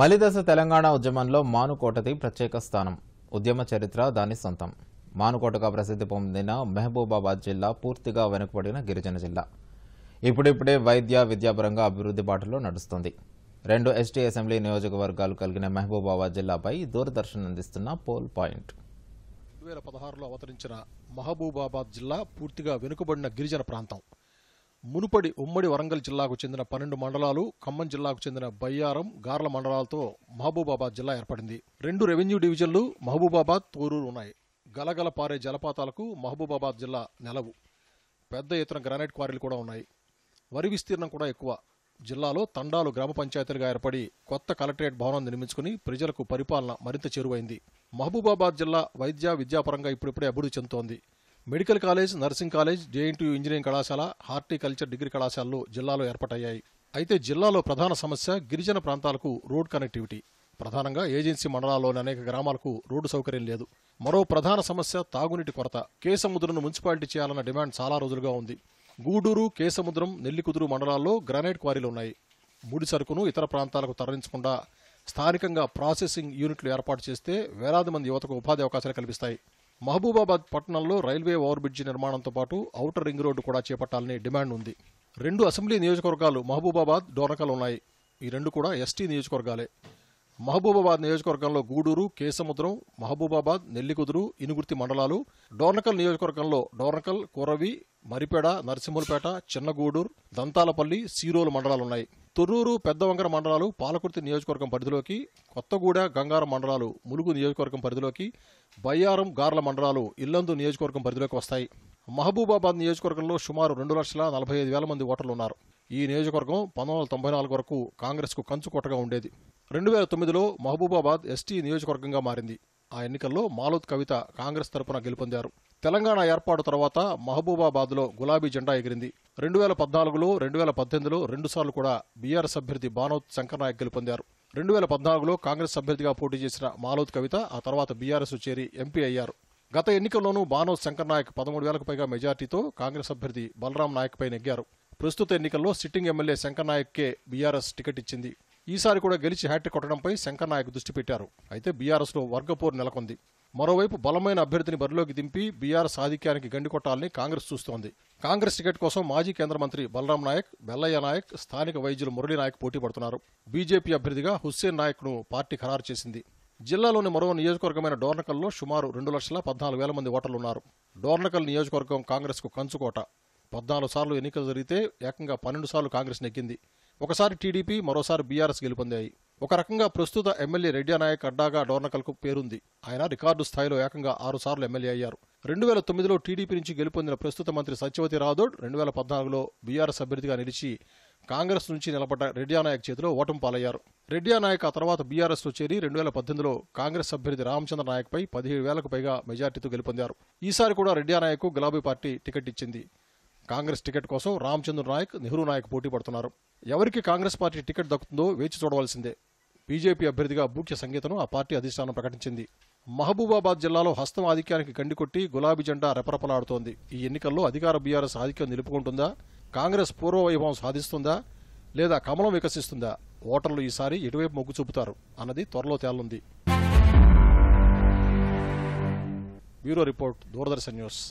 మలిదశ తెలంగాణ ఉద్యమంలో మానుకోటది ప్రత్యేక స్థానం ఉద్యమ చరిత్ర దాని సొంతం మానుకోటగా ప్రసిద్ధి పొందిన మహబూబాబాద్ జిల్లా పూర్తిగా వెనుకబడిన గిరిజన జిల్లా ఇప్పుడిప్పుడే వైద్య విద్యాపరంగా అభివృద్ధి బాటలో నడుస్తుంది రెండు ఎస్టీ అసెంబ్లీ నియోజకవర్గాలు కలిగిన మహబూబాబాద్ జిల్లాపై దూరదర్శన్ అందిస్తున్న పోల్ పాయింట్ రెండు వేల పదహారులో అవతరించిన మహబూబాబాద్ జిల్లా పూర్తిగా వెనుకబడిన గిరిజన ప్రాంతం మునుపడి ఉమ్మడి వరంగల్ జిల్లాకు చెందిన పన్నెండు మండలాలు ఖమ్మం జిల్లాకు చెందిన బయ్యారం గార్ల మండలాలతో మహబూబాబాద్ జిల్లా ఏర్పడింది రెండు రెవెన్యూ డివిజన్లు మహబూబాబాద్ తూరూరు ఉన్నాయి గలగల పారే జలపాతాలకు మహబూబాబాద్ జిల్లా నెలవు పెద్ద ఎత్తున గ్రానైట్ క్వారీలు కూడా ఉన్నాయి వరి విస్తీర్ణం కూడా ఎక్కువ జిల్లాలో తండాలు గ్రామ పంచాయతీలుగా ఏర్పడి కొత్త కలెక్టరేట్ భవనం నిర్మించుకుని ప్రజలకు పరిపాలన మరింత చేరువైంది మహబూబాబాద్ జిల్లా వైద్య విద్యాపరంగా ఇప్పుడిప్పుడే అభివృద్ధి చెందుతోంది medical college nursing college JNTU engineering కళాశాల హార్టికల్చర్ డిగ్రీ కళాశాలలు జిల్లాలో ఏర్పాటయ్యాయి అయితే జిల్లాలో ప్రధాన సమస్య గిరిజన ప్రాంతాలకు రోడ్ కనెక్టివిటీ ప్రధానంగా ఏజెన్సీ మండలాల్లోని అనేక గ్రామాలకు రోడ్డు సౌకర్యం లేదు మరో ప్రధాన సమస్య తాగునీటి కొరత కేసముద్రను మున్సిపాలిటీ చేయాలన్న డిమాండ్ చాలా రోజులుగా ఉంది గూడూరు కేసముద్రం నెల్లికుదురు మండలాల్లో గ్రానైట్ క్వారీలు ఉన్నాయి ముడి సరుకును ఇతర ప్రాంతాలకు తరలించకుండా స్థానికంగా ప్రాసెసింగ్ యూనిట్లు ఏర్పాటు చేస్తే వేలాది మంది యువతకు ఉపాధి అవకాశాలు కల్పిస్తాయి మహబూబాబాద్ పట్టణంలో రైల్వే ఓవర్బ్రిడ్జి నిర్మాణంతో పాటు ఔటర్ రింగ్ రోడ్డు కూడా చేపట్టాలని డిమాండ్ ఉంది రెండు అసెంబ్లీ నియోజకవర్గాలు మహబూబాబాద్ డోనకల్ ఉన్నాయి ఈ రెండు కూడా ఎస్టీ నియోజకవర్గాలే మహబూబాబాద్ నియోజకవర్గంలో గూడూరు కేసముద్రం మహబూబాబాద్ నెల్లికుదురు ఇనుగుర్తి మండలాలు డోర్నకల్ నియోజకవర్గంలో డోర్నకల్ కొరవి మరిపేడ నరసింహులపేట చిన్నగూడూరు దంతాలపల్లి సీరోలు మండలాలున్నాయి తొర్రూరు పెద్దవంకర మండలాలు పాలకుర్తి నియోజకవర్గం పరిధిలోకి కొత్తగూడ గంగారం మండలాలు ములుగు నియోజకవర్గం పరిధిలోకి బయ్యారం గార్ల మండలాలు ఇల్లందు నియోజకవర్గం పరిధిలోకి వస్తాయి మహబూబాబాద్ నియోజకవర్గంలో సుమారు రెండు లక్షల నలభై ఐదు వేల మంది ఓటర్లు ఉన్నారు ఈ నియోజకవర్గం పంతొమ్మిది వందల తొంభై నాలుగు వరకు కాంగ్రెస్కు కంచుకొట్టగా ఉండేది రెండు వేల తొమ్మిదిలో మహబూబాబాద్ ఎస్టీ నియోజకవర్గంగా మారింది ఆ ఎన్నికల్లో మాలోత్ కవిత కాంగ్రెస్ తరపున గెలుపొందారు తెలంగాణ ఏర్పాటు తర్వాత మహబూబాబాద్లో గులాబీ జెండా ఎగిరింది రెండు వేల పద్నాలుగులో రెండు వేల పద్దెనిమిదిలో రెండుసార్లు కూడా బీఆర్ఎస్ అభ్యర్థి బానోత్ శంకర్నాయక్ గెలుపొందారు రెండు వేల పద్నాలుగులో కాంగ్రెస్ అభ్యర్థిగా పోటీ చేసిన మాలోత్ కవిత ఆ తర్వాత బీఆర్ఎస్ చేరి ఎంపీ అయ్యారు గత ఎన్నికల్లోనూ బానోత్ శంకర్నాయక్ పదమూడు వేలకు పైగా మెజార్టీతో కాంగ్రెస్ అభ్యర్థి బలరాం నాయక్పై నెగ్గారు ప్రస్తుత ఎన్నికల్లో సిట్టింగ్ ఎమ్మెల్యే శంకర్నాయక్కే బీఆర్ఎస్ టికెట్ ఇచ్చింది ఈసారి కూడా గెలిచి హ్యాట్రిక్ కొట్టడంపై శంకర్నాయక్ దృష్టి పెట్టారు అయితే లో వర్గపోరు నెలకొంది మరోవైపు బలమైన అభ్యర్థిని బరిలోకి దింపి సాధిక్యానికి ఆధిక్యానికి కొట్టాలని కాంగ్రెస్ చూస్తోంది కాంగ్రెస్ టికెట్ కోసం మాజీ కేంద్ర మంత్రి బలరాం నాయక్ బెల్లయ్య నాయక్ స్థానిక వైద్యులు మురళీ నాయక్ పోటీ పడుతున్నారు బీజేపీ అభ్యర్థిగా హుస్సేన్ ను పార్టీ ఖరారు చేసింది జిల్లాలోని మరో నియోజకవర్గమైన డోర్నకల్లో సుమారు రెండు లక్షల పద్నాలుగు వేల మంది ఓటర్లు ఉన్నారు డోర్నకల్ నియోజకవర్గం కాంగ్రెస్కు కంచుకోట పద్నాలుగు సార్లు ఎన్నికలు జరిగితే ఏకంగా పన్నెండు సార్లు కాంగ్రెస్ నెగ్గింది ఒకసారి టీడీపీ మరోసారి బీఆర్ఎస్ గెలుపొందాయి ఒక రకంగా ప్రస్తుత ఎమ్మెల్యే రెడ్డి నాయక్ అడ్డాగా డోర్నకల్కు పేరుంది ఆయన రికార్డు స్థాయిలో ఏకంగా ఆరుసార్లు ఎమ్మెల్యే అయ్యారు రెండు వేల తొమ్మిదిలో టీడీపీ నుంచి గెలుపొందిన ప్రస్తుత మంత్రి సత్యవతి రాథోడ్ రెండు వేల పద్నాలుగులో బీఆర్ఎస్ అభ్యర్థిగా నిలిచి కాంగ్రెస్ నుంచి నిలబడ్డ రెడ్డి నాయక్ చేతిలో ఓటం పాలయ్యారు రెడ్డి నాయక్ ఆ తర్వాత బీఆర్ఎస్ లో చేరి రెండు వేల పద్దెనిమిదిలో కాంగ్రెస్ అభ్యర్థి రామచంద్ర నాయక్పై పదిహేడు వేలకు పైగా మెజార్టీతో గెలుపొందారు ఈసారి కూడా రెడ్డి నాయక్ గులాబీ పార్టీ టికెట్ ఇచ్చింది కాంగ్రెస్ టికెట్ కోసం రామచంద్ర నాయక్ నెహ్రూ నాయక్ పోటీ పడుతున్నారు ఎవరికి కాంగ్రెస్ పార్టీ టికెట్ దక్కుతుందో వేచి చూడవలసిందే బీజేపీ అభ్యర్థిగా బూట్య సంగీతను ఆ పార్టీ అధిష్టానం ప్రకటించింది మహబూబాబాద్ జిల్లాలో హస్తం ఆధిక్యానికి గండికొట్టి గులాబీ జెండా రెపరెపలాడుతోంది ఈ ఎన్నికల్లో అధికార బీఆర్ఎస్ ఆధిక్యం నిలుపుకుంటుందా కాంగ్రెస్ పూర్వవైభవం సాధిస్తుందా లేదా కమలం వికసిస్తుందా ఓటర్లు ఈసారి ఎటువైపు మొగ్గు చూపుతారు అన్నది త్వరలో తేలనుంది బ్యూరో రిపోర్ట్ దూరదర్శన్ న్యూస్